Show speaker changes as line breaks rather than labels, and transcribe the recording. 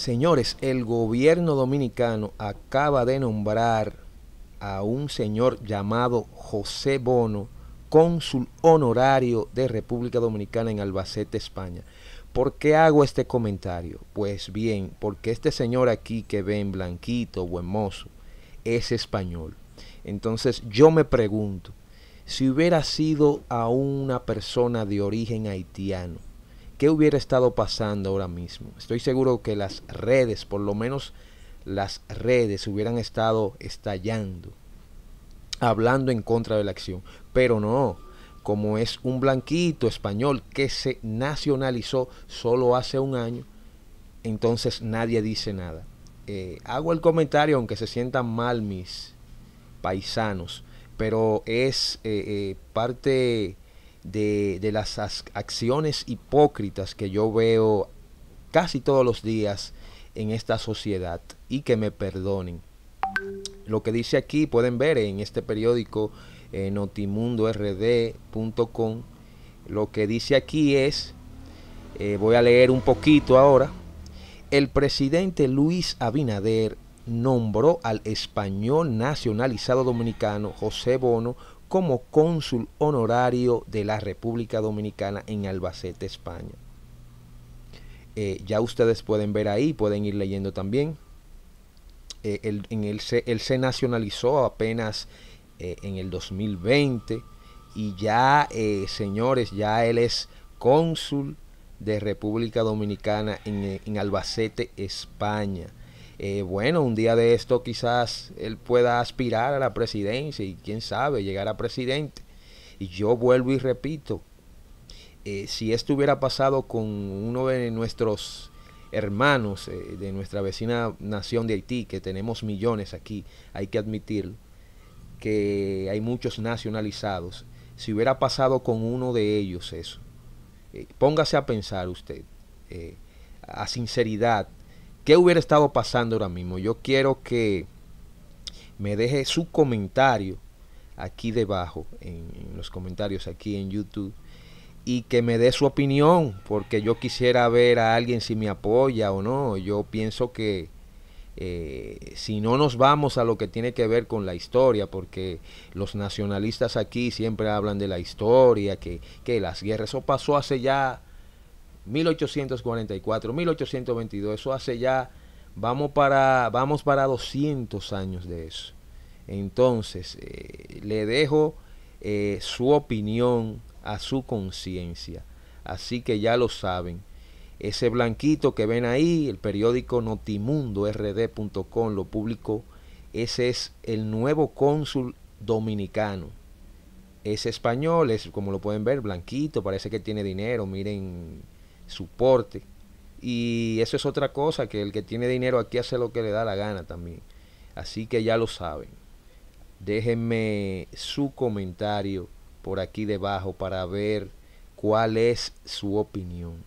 Señores, el gobierno dominicano acaba de nombrar a un señor llamado José Bono, cónsul honorario de República Dominicana en Albacete, España. ¿Por qué hago este comentario? Pues bien, porque este señor aquí que ven blanquito, buen mozo, es español. Entonces yo me pregunto, si hubiera sido a una persona de origen haitiano, ¿qué hubiera estado pasando ahora mismo? Estoy seguro que las redes, por lo menos las redes, hubieran estado estallando, hablando en contra de la acción. Pero no, como es un blanquito español que se nacionalizó solo hace un año, entonces nadie dice nada. Eh, hago el comentario aunque se sientan mal mis paisanos, pero es eh, eh, parte de, las acciones hipócritas que yo veo casi todos los días en esta sociedad y que me perdonen. Lo que dice aquí pueden ver en este periódico eh, notimundord.com. Lo que dice aquí es, eh, voy a leer un poquito ahora, el presidente Luis Abinader nombró al español nacionalizado dominicano José Bono como cónsul honorario de la República Dominicana en Albacete, España. Eh, ya ustedes pueden ver ahí, pueden ir leyendo también. él, eh, se, nacionalizó apenas eh, en el 2020 y ya, señores, ya él es cónsul de República Dominicana en, en Albacete, España. Eh, bueno, un día de esto quizás él pueda aspirar a la presidencia y quién sabe, llegar a presidente. Y yo vuelvo y repito, eh, si esto hubiera pasado con uno de nuestros hermanos eh, de nuestra vecina nación de Haití, que tenemos millones aquí, hay que admitir que hay muchos nacionalizados, si hubiera pasado con uno de ellos eso, póngase a pensar usted, a sinceridad, ¿Qué hubiera estado pasando ahora mismo? Yo quiero que me deje su comentario aquí debajo, en, los comentarios aquí en YouTube, y que me dé su opinión, porque yo quisiera ver a alguien si me apoya o no. Yo pienso que eh, si no nos vamos a lo que tiene que ver con la historia, porque los nacionalistas aquí siempre hablan de la historia, que, que las guerras, eso pasó hace ya 1844, 1822, eso hace ya, vamos para, vamos para 200 años de eso. Entonces, eh, le dejo eh, su opinión a su conciencia. Así que ya lo saben. Ese blanquito que ven ahí, el periódico Notimundo lo publicó. Ese es el nuevo cónsul dominicano. Es español, es como lo pueden ver, blanquito, parece que tiene dinero. Miren soporte. Y eso es otra cosa, que el que tiene dinero aquí hace lo que le da la gana también. Así que ya lo saben. Déjenme su comentario por aquí debajo para ver cuál es su opinión.